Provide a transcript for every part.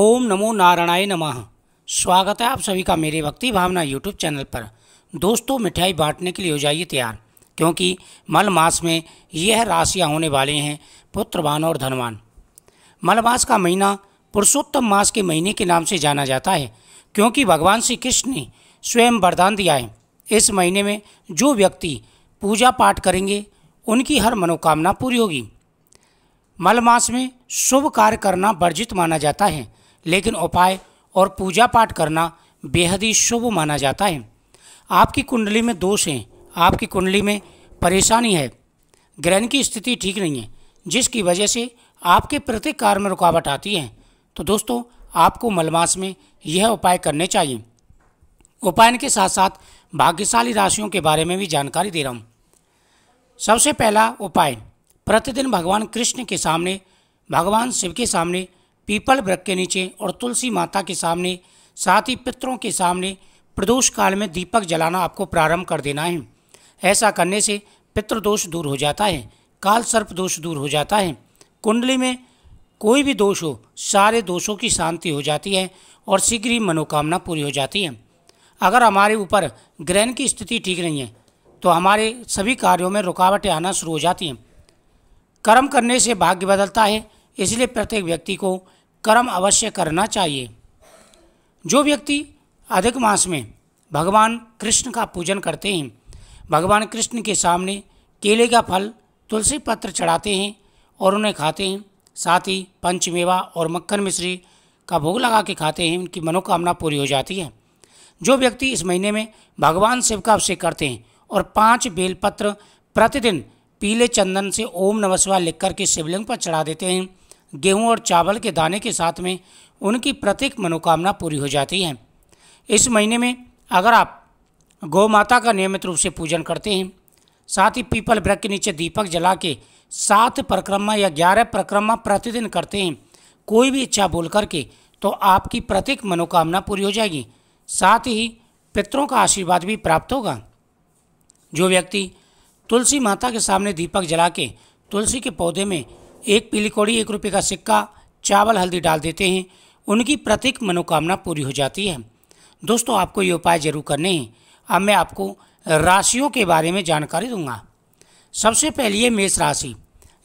ओम नमो नारायणाय नमः स्वागत है आप सभी का मेरे भक्ति भावना यूट्यूब चैनल पर दोस्तों मिठाई बांटने के लिए हो जाइए तैयार क्योंकि मल मास में यह राशियां होने वाले हैं पुत्रवान और धनवान मल मास का महीना पुरुषोत्तम मास के महीने के नाम से जाना जाता है क्योंकि भगवान श्री कृष्ण ने स्वयं वरदान दिया है इस महीने में जो व्यक्ति पूजा पाठ करेंगे उनकी हर मनोकामना पूरी होगी मल मास में शुभ कार्य करना वर्जित माना जाता है लेकिन उपाय और पूजा पाठ करना बेहद ही शुभ माना जाता है आपकी कुंडली में दोष हैं आपकी कुंडली में परेशानी है ग्रहण की स्थिति ठीक नहीं है जिसकी वजह से आपके प्रत्येक कार्य में रुकावट आती है तो दोस्तों आपको मलमास में यह उपाय करने चाहिए उपायन के साथ साथ भाग्यशाली राशियों के बारे में भी जानकारी दे रहा हूँ सबसे पहला उपाय प्रतिदिन भगवान कृष्ण के सामने भगवान शिव के सामने पीपल वृक्ष के नीचे और तुलसी माता के सामने साथ ही पितरों के सामने प्रदोष काल में दीपक जलाना आपको प्रारंभ कर देना है ऐसा करने से पितृदोष दूर हो जाता है काल सर्प दोष दूर हो जाता है कुंडली में कोई भी दोष हो सारे दोषों की शांति हो जाती है और शीघ्र ही मनोकामना पूरी हो जाती है अगर हमारे ऊपर ग्रहण की स्थिति ठीक नहीं है तो हमारे सभी कार्यों में रुकावटें आना शुरू हो जाती हैं कर्म करने से भाग्य बदलता है इसलिए प्रत्येक व्यक्ति को कर्म अवश्य करना चाहिए जो व्यक्ति अधिक मास में भगवान कृष्ण का पूजन करते हैं भगवान कृष्ण के सामने केले का फल तुलसी पत्र चढ़ाते हैं और उन्हें खाते हैं साथ ही पंचमेवा और मक्खन मिश्री का भोग लगा के खाते हैं उनकी मनोकामना पूरी हो जाती है जो व्यक्ति इस महीने में भगवान शिव का अभिषेक करते हैं और पांच बेलपत्र प्रतिदिन पीले चंदन से ओम नमस्वा लिख करके शिवलिंग पर चढ़ा देते हैं गेहूं और चावल के दाने के साथ में उनकी प्रत्येक मनोकामना पूरी हो जाती है इस महीने में अगर आप गौ माता का नियमित रूप से पूजन करते हैं साथ ही पीपल ब्रक के नीचे दीपक जला के सात परिक्रमा या ग्यारह परिक्रमा प्रतिदिन करते हैं कोई भी इच्छा बोल करके तो आपकी प्रत्येक मनोकामना पूरी हो जाएगी साथ ही पितरों का आशीर्वाद भी प्राप्त होगा जो व्यक्ति तुलसी माता के सामने दीपक जला के तुलसी के पौधे में एक पीली कौड़ी एक रुपये का सिक्का चावल हल्दी डाल देते हैं उनकी प्रत्येक मनोकामना पूरी हो जाती है दोस्तों आपको ये उपाय जरूर करने हैं अब मैं आपको राशियों के बारे में जानकारी दूंगा सबसे पहली ये मेष राशि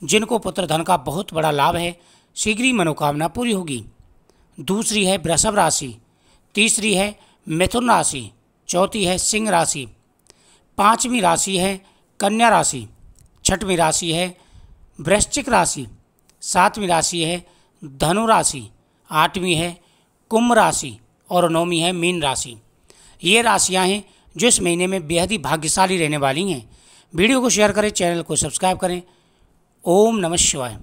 जिनको पुत्र धन का बहुत बड़ा लाभ है शीघ्र ही मनोकामना पूरी होगी दूसरी है वृषभ राशि तीसरी है मिथुन राशि चौथी है सिंह राशि पांचवी राशि है कन्या राशि छठवीं राशि है वृश्चिक राशि सातवीं राशि है धनु राशि आठवीं है कुंभ राशि और नौवीं है मीन राशि ये राशियां हैं जो इस महीने में बेहद ही भाग्यशाली रहने वाली हैं वीडियो को शेयर करें चैनल को सब्सक्राइब करें ओम नमः शिवाय